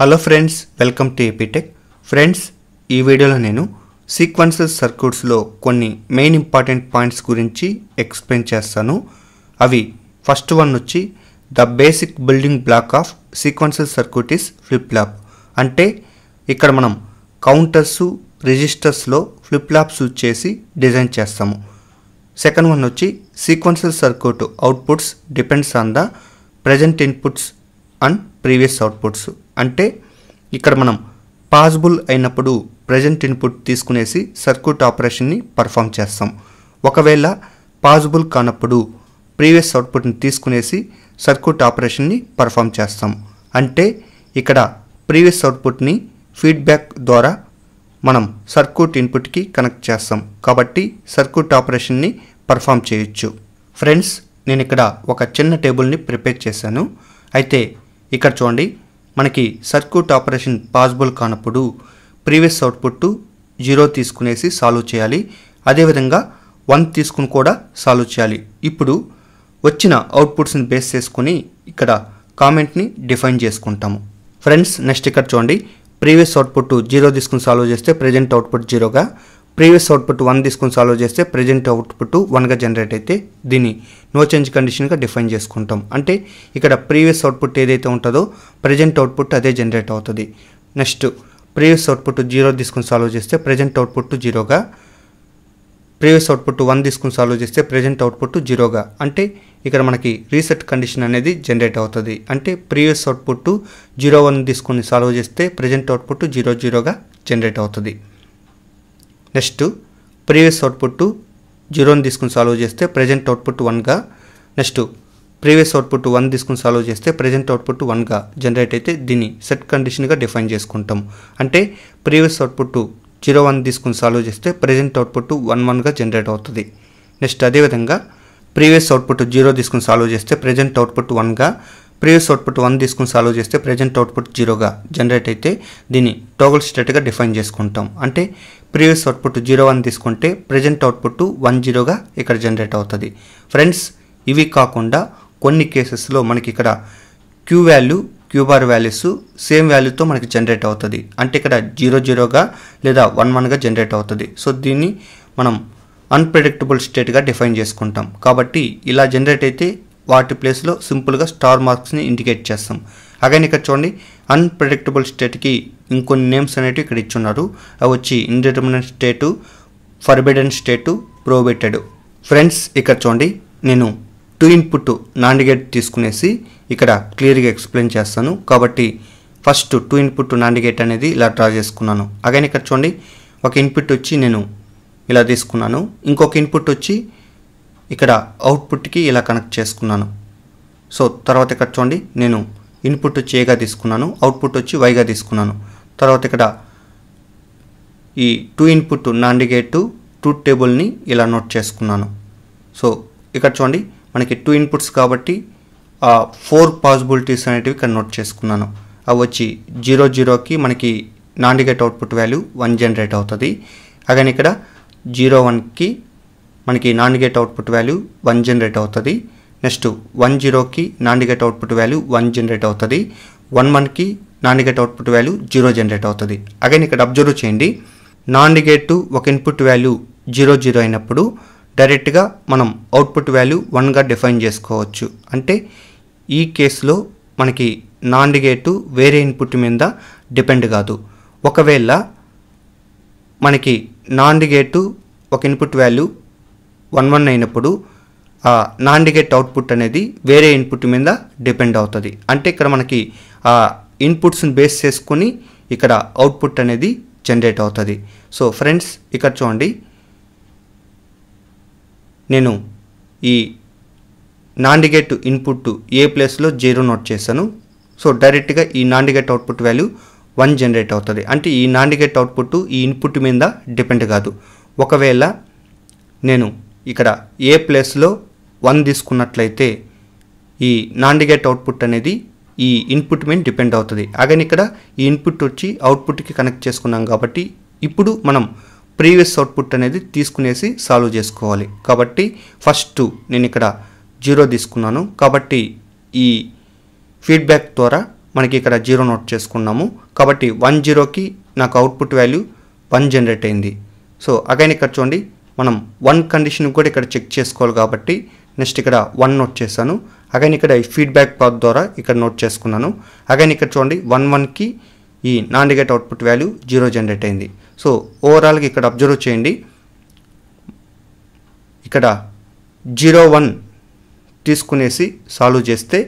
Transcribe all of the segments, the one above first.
hello friends welcome to AP tech friends ఈ వీడియోలో నేను సీక్వెన్సెస్ సర్క్యూట్స్లో కొన్ని మెయిన్ ఇంపార్టెంట్ పాయింట్స్ గురించి ఎక్స్ప్లెయిన్ చేస్తాను అవి ఫస్ట్ వన్ వచ్చి the basic building block of sequences circuit is flip అంటే ఇక్కడ మనం కౌంటర్స్ రిజిస్టర్స్లో ఫ్లిప్ యూజ్ చేసి డిజైన్ చేస్తాము సెకండ్ వన్ వచ్చి sequences circuit outputs depends on the present inputs and previous outputs అంటే ఇక్కడ మనం పాజిబుల్ అయినప్పుడు ప్రజెంట్ ఇన్పుట్ తీసుకునేసి సర్క్యూట్ ఆపరేషన్ని పర్ఫామ్ చేస్తాం ఒకవేళ పాజిబుల్ కానప్పుడు ప్రీవియస్ అవుట్పుట్ని తీసుకునేసి సర్క్యూట్ ఆపరేషన్ని పర్ఫామ్ చేస్తాం అంటే ఇక్కడ ప్రీవియస్ అవుట్పుట్ని ఫీడ్బ్యాక్ ద్వారా మనం సర్క్యూట్ ఇన్పుట్కి కనెక్ట్ చేస్తాం కాబట్టి సర్క్యూట్ ఆపరేషన్ని పర్ఫామ్ చేయొచ్చు ఫ్రెండ్స్ నేను ఇక్కడ ఒక చిన్న టేబుల్ని ప్రిపేర్ చేశాను అయితే ఇక్కడ చూడండి మనకి సర్క్యూట్ ఆపరేషన్ పాసిబుల్ కానప్పుడు ప్రీవియస్ అవుట్పుట్ జీరో తీసుకునేసి సాల్వ్ చేయాలి అదేవిధంగా వన్ తీసుకుని కూడా సాల్వ్ చేయాలి ఇప్పుడు వచ్చిన అవుట్పుట్స్ని బేస్ చేసుకుని ఇక్కడ కామెంట్ని డిఫైన్ చేసుకుంటాము ఫ్రెండ్స్ నెక్స్ట్ ఇక్కడ చూడండి ప్రీవియస్ అవుట్పుట్ జీరో తీసుకుని సాల్వ్ చేస్తే ప్రజెంట్ అవుట్పుట్ జీరోగా ప్రీవియస్ అవుట్పుట్ వన్ తీసుకుని సాల్వ్ చేస్తే ప్రజెంట్ అవుట్పుట్ వన్గా జనరేట్ అయితే దీన్ని నో చేంజ్ కండిషన్గా డిఫైన్ చేసుకుంటాం అంటే ఇక్కడ ప్రీవియస్ అవుట్పుట్ ఏదైతే ఉంటుందో ప్రజెంట్ అవుట్పుట్ అదే జనరేట్ అవుతుంది నెక్స్ట్ ప్రీవియస్ అవుట్పుట్ జీరో తీసుకుని సాల్వ్ చేస్తే ప్రజెంట్ అవుట్పుట్ జీరోగా ప్రీవియస్ అవుట్పుట్ వన్ తీసుకుని సాల్వ్ చేస్తే ప్రజెంట్ అవుట్పుట్ జీరోగా అంటే ఇక్కడ మనకి రీసెట్ కండిషన్ అనేది జనరేట్ అవుతుంది అంటే ప్రీవియస్ అవుట్పుట్ జీరో వన్ తీసుకుని సాల్వ్ చేస్తే ప్రజెంట్ అవుట్పుట్ జీరో జీరోగా జనరేట్ అవుతుంది నెక్స్ట్ ప్రీవియస్ అవుట్పుట్ జీరోని తీసుకుని సాల్వ్ చేస్తే ప్రజెంట్ అవుట్పుట్ వన్గా నెక్స్ట్ ప్రీవియస్ అవుట్పుట్ వన్ తీసుకుని సాల్వ్ చేస్తే ప్రజెంట్ అవుట్పుట్ వన్గా జనరేట్ అయితే దీన్ని సెట్ కండిషన్గా డిఫైన్ చేసుకుంటాం అంటే ప్రీవియస్ అవుట్పుట్ జీరో వన్ తీసుకుని సాల్వ్ చేస్తే ప్రజెంట్ అవుట్పుట్ వన్ వన్గా జనరేట్ అవుతుంది నెక్స్ట్ అదేవిధంగా ప్రీవియస్ అవుట్పుట్ జీరో తీసుకుని సాల్వ్ చేస్తే ప్రజెంట్ అవుట్పుట్ వన్గా ప్రీవియస్ అవుట్పుట్ వన్ తీసుకుని సాల్వ్ చేస్తే ప్రజెంట్ అవుట్పుట్ జీరోగా జనరేట్ అయితే దీన్ని టోగల్ స్టేట్గా డిఫైన్ చేసుకుంటాం అంటే ప్రీవియస్ అవుట్పుట్ జీరో వన్ తీసుకుంటే ప్రజెంట్ అవుట్పుట్ వన్ జీరోగా ఇక్కడ జనరేట్ అవుతుంది ఫ్రెండ్స్ ఇవి కాకుండా కొన్ని కేసెస్లో మనకి ఇక్కడ Q value Q bar values same వాల్యూతో మనకి జనరేట్ అవుతుంది అంటే ఇక్కడ జీరో జీరోగా లేదా వన్ వన్గా జనరేట్ అవుతుంది సో దీన్ని మనం అన్ప్రెడిక్టబుల్ స్టేట్గా డిఫైన్ చేసుకుంటాం కాబట్టి ఇలా జనరేట్ అయితే వాటి ప్లేస్లో సింపుల్గా స్టార్ మార్క్స్ని ఇండికేట్ చేస్తాం అగైన్ ఇక్కడ చూడండి అన్ప్రెడిక్టబుల్ స్టేట్కి ఇంకొన్ని నేమ్స్ అనేవి ఇక్కడ ఇచ్చున్నారు అవి వచ్చి indeterminate state forbidden state prohibited friends ఇక్కడ చూడండి నేను టూ ఇన్పుట్ నాండిగేట్ తీసుకునేసి ఇక్కడ క్లియర్గా ఎక్స్ప్లెయిన్ చేస్తాను కాబట్టి ఫస్ట్ టూ ఇన్పుట్ నాండిగేట్ అనేది ఇలా డ్రా చేసుకున్నాను అగైన్ ఇక్కడ చూడండి ఒక ఇన్పుట్ వచ్చి నేను ఇలా తీసుకున్నాను ఇంకొక ఇన్పుట్ వచ్చి ఇక్కడ అవుట్పుట్కి ఇలా కనెక్ట్ చేసుకున్నాను సో తర్వాత ఇక్కడ చూడండి నేను ఇన్పుట్ వచ్చి ఏగా తీసుకున్నాను అవుట్పుట్ వచ్చి వైగా తీసుకున్నాను తర్వాత ఇక్కడ ఈ two input NAND gate to truth టేబుల్ని ఇలా నోట్ చేసుకున్నాను సో ఇక్కడ చూడండి మనకి టూ ఇన్పుట్స్ కాబట్టి ఆ ఫోర్ పాసిబిలిటీస్ అనేటివి ఇక్కడ నోట్ చేసుకున్నాను అవి వచ్చి జీరో జీరోకి మనకి NAND gate output value one generate అవుతుంది అలాగే ఇక్కడ జీరో వన్కి మనకి NAND gate output value one generate అవుతుంది నెక్స్ట్ వన్ జీరోకి NAND gate output value one generate అవుతుంది వన్ వన్కి NAND gate output value zero generate అవుతుంది అగైన్ ఇక్కడ అబ్జర్వ్ చేయండి నాన్ టు ఒక ఇన్పుట్ వాల్యూ జీరో జీరో అయినప్పుడు డైరెక్ట్గా మనం అవుట్పుట్ వాల్యూ వన్గా డిఫైన్ చేసుకోవచ్చు అంటే ఈ కేసులో మనకి నాన్ గేటు వేరే ఇన్పుట్ మీద డిపెండ్ కాదు ఒకవేళ మనకి నాన్ నెగేట్ ఒక ఇన్పుట్ వాల్యూ వన్ వన్ అయినప్పుడు నాన్ గేట్ అవుట్పుట్ అనేది వేరే ఇన్పుట్ మీద డిపెండ్ అవుతుంది అంటే ఇక్కడ మనకి ఇన్పుట్స్ని బేస్ చేసుకొని ఇక్కడ అవుట్పుట్ అనేది జనరేట్ అవుతుంది సో ఫ్రెండ్స్ ఇక్కడ చూడండి నేను ఈ నాండిగేట్ ఇన్పుట్ ఏ ప్లేస్లో జీరో నోట్ చేశాను సో డైరెక్ట్గా ఈ NAND gate output value one generate అవుతుంది అంటే ఈ నాండిగేట్ అవుట్పుట్ ఈ ఇన్పుట్ మీద డిపెండ్ కాదు ఒకవేళ నేను ఇక్కడ ఏ ప్లేస్లో వన్ తీసుకున్నట్లయితే ఈ నాండిగేట్ అవుట్పుట్ అనేది ఈ ఇన్పుట్ మీద డిపెండ్ అవుతుంది అగైన్ ఇక్కడ ఈ ఇన్పుట్ వచ్చి అవుట్పుట్కి కనెక్ట్ చేసుకున్నాం కాబట్టి ఇప్పుడు మనం ప్రీవియస్ అవుట్పుట్ అనేది తీసుకునేసి సాల్వ్ చేసుకోవాలి కాబట్టి ఫస్ట్ నేను ఇక్కడ జీరో తీసుకున్నాను కాబట్టి ఈ ఫీడ్బ్యాక్ ద్వారా మనకి ఇక్కడ జీరో నోట్ చేసుకున్నాము కాబట్టి వన్ జీరోకి నాకు అవుట్పుట్ వాల్యూ వన్ జనరేట్ అయింది సో అగైన్ ఇక్కడ చూడండి మనం వన్ కండిషన్ కూడా ఇక్కడ చెక్ చేసుకోవాలి కాబట్టి నెక్స్ట్ ఇక్కడ వన్ నోట్ చేశాను అగైన్ ఇక్కడ ఈ ఫీడ్బ్యాక్ పాత్ ద్వారా ఇక్కడ నోట్ చేసుకున్నాను అగైన్ ఇక్కడ చూడండి వన్ వన్కి ఈ NAND gate output value zero generate అయింది సో ఓవరాల్గా ఇక్కడ అబ్జర్వ్ చేయండి ఇక్కడ జీరో వన్ తీసుకునేసి సాల్వ్ చేస్తే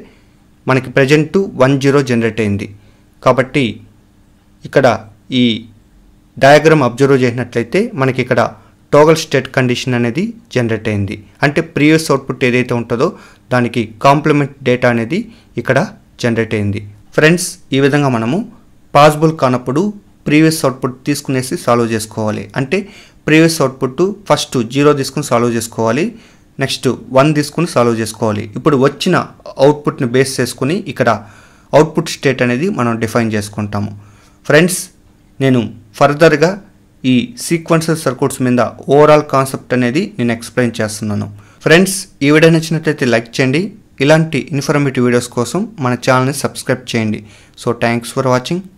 మనకి ప్రజెంట్ వన్ జీరో జనరేట్ అయింది కాబట్టి ఇక్కడ ఈ డయాగ్రామ్ అబ్జర్వ్ చేసినట్లయితే మనకి ఇక్కడ టోగల్ స్టేట్ కండిషన్ అనేది జనరేట్ అయింది అంటే ప్రీవియస్ అవుట్పుట్ ఏదైతే ఉంటుందో దానికి కాంప్లిమెంట్ డేటా అనేది ఇక్కడ జనరేట్ అయింది ఫ్రెండ్స్ ఈ విధంగా మనము పాసిబుల్ కానప్పుడు ప్రీవియస్ అవుట్పుట్ తీసుకునేసి సాల్వ్ చేసుకోవాలి అంటే ప్రీవియస్ అవుట్పుట్ ఫస్ట్ జీరో తీసుకుని సాల్వ్ చేసుకోవాలి నెక్స్ట్ వన్ తీసుకుని సాల్వ్ చేసుకోవాలి ఇప్పుడు వచ్చిన అవుట్పుట్ని బేస్ చేసుకుని ఇక్కడ అవుట్పుట్ స్టేట్ అనేది మనం డిఫైన్ చేసుకుంటాము ఫ్రెండ్స్ నేను ఫర్దర్గా ఈ సీక్వెన్సెస్ సర్క్యూట్స్ మీద ఓవరాల్ కాన్సెప్ట్ అనేది నేను ఎక్స్ప్లెయిన్ చేస్తున్నాను ఫ్రెండ్స్ ఈ వీడియో నచ్చినట్లయితే లైక్ చేయండి ఇలాంటి ఇన్ఫర్మేటివ్ వీడియోస్ కోసం మన ఛానల్ని సబ్స్క్రైబ్ చేయండి సో థ్యాంక్స్ ఫర్ వాచింగ్